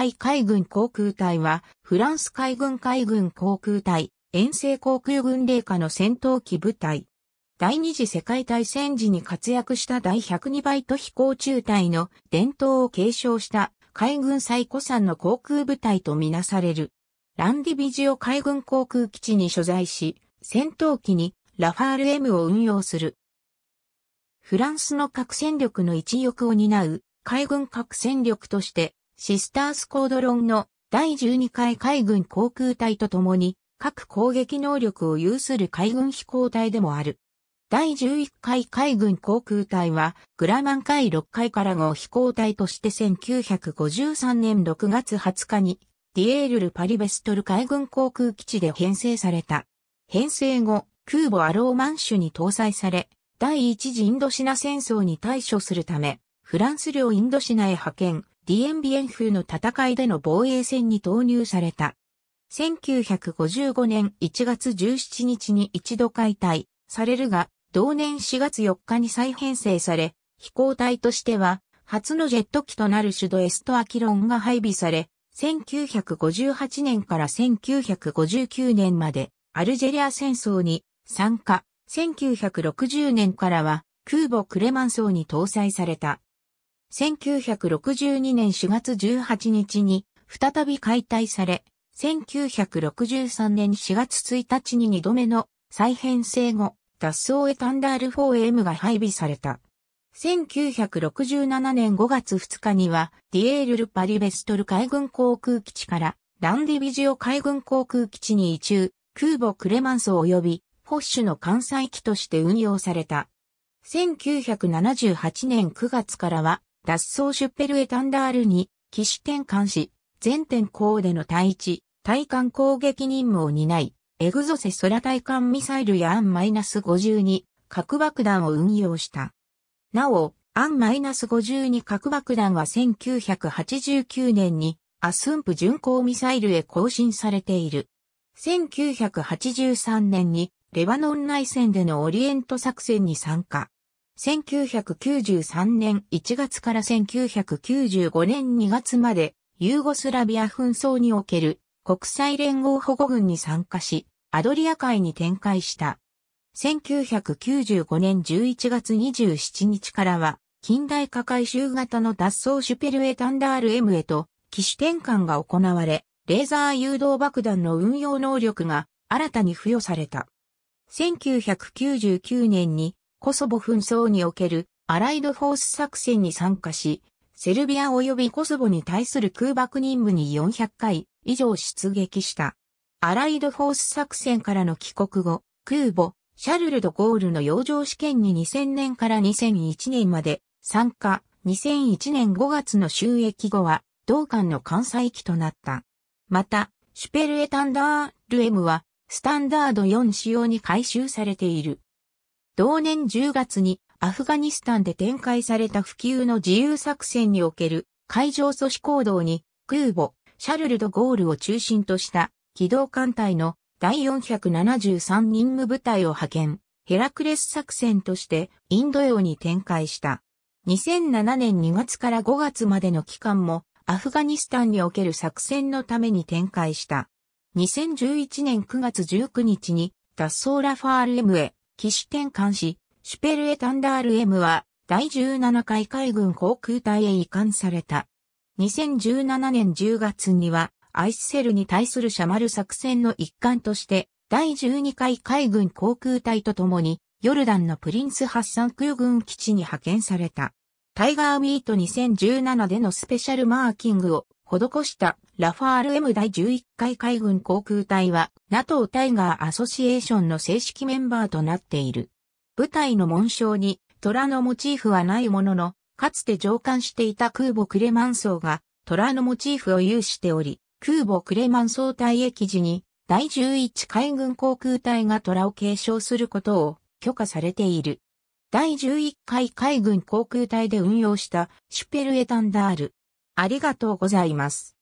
海海軍航空隊は、フランス海軍海軍航空隊、遠征航空軍令下の戦闘機部隊。第二次世界大戦時に活躍した第102バイト飛行中隊の伝統を継承した海軍最古参の航空部隊とみなされる。ランディビジオ海軍航空基地に所在し、戦闘機にラファール M を運用する。フランスの核戦力の一翼を担う海軍核戦力としてシスタースコードロンの第12回海軍航空隊と共に、各攻撃能力を有する海軍飛行隊でもある。第11回海軍航空隊は、グラマン海6回から号飛行隊として1953年6月20日に、ディエールル・パリベストル海軍航空基地で編成された。編成後、空母アローマンシュに搭載され、第一次インドシナ戦争に対処するため、フランス領インドシナへ派遣、ディエンビエン風の戦いでの防衛戦に投入された。1955年1月17日に一度解体されるが、同年4月4日に再編成され、飛行隊としては、初のジェット機となるシュドエストアキロンが配備され、1958年から1959年までアルジェリア戦争に参加、1960年からは空母クレマンソーに搭載された。1962年4月18日に再び解体され、1963年4月1日に2度目の再編成後、脱走へタンダール 4M が配備された。1967年5月2日には、ディエール・ルパリベストル海軍航空基地からランディビジオ海軍航空基地に移中、空母クレマンス及びフォッシュの艦載機として運用された。1978年9月からは脱走シュッペルエタンダールに、騎士転換し、全天候での対地、対艦攻撃任務を担い、エグゾセ空対艦ミサイルやアンマイナス -52 核爆弾を運用した。なお、アンマイナス -52 核爆弾は1989年にアスンプ巡航ミサイルへ更新されている。1983年にレバノン内戦でのオリエント作戦に参加。1993年1月から1995年2月まで、ユーゴスラビア紛争における国際連合保護軍に参加し、アドリア海に展開した。1995年11月27日からは、近代化改修型の脱走シュペルエタンダール M へと、機種転換が行われ、レーザー誘導爆弾の運用能力が新たに付与された。1999年にコソボ紛争におけるアライドフォース作戦に参加し、セルビア及びコソボに対する空爆任務に400回以上出撃した。アライドフォース作戦からの帰国後、空母、シャルル・ド・ゴールの洋上試験に2000年から2001年まで参加、2001年5月の収益後は、同艦の艦載機となった。また、シュペルエタンダールエムは、スタンダード4仕様に改修されている。同年10月にアフガニスタンで展開された普及の自由作戦における海上阻止行動に空母シャルル・ド・ゴールを中心とした機動艦隊の第473任務部隊を派遣、ヘラクレス作戦としてインド洋に展開した。2007年2月から5月までの期間もアフガニスタンにおける作戦のために展開した。2011年9月19日に脱走ラファール M へ機種転換し、シュペルエタンダール M は第17回海軍航空隊へ移管された。2017年10月にはアイスセルに対するシャマル作戦の一環として第12回海軍航空隊と共にヨルダンのプリンスハッサン空軍基地に派遣された。タイガーミート2017でのスペシャルマーキングを施したラファール M 第11回海軍航空隊は NATO タイガーアソシエーションの正式メンバーとなっている。部隊の紋章に虎のモチーフはないものの、かつて上官していた空母クレマンソーが虎のモチーフを有しており、空母クレマンソー隊役時に第11海軍航空隊が虎を継承することを許可されている。第11回海軍航空隊で運用したシュペルエタンダール、ありがとうございます。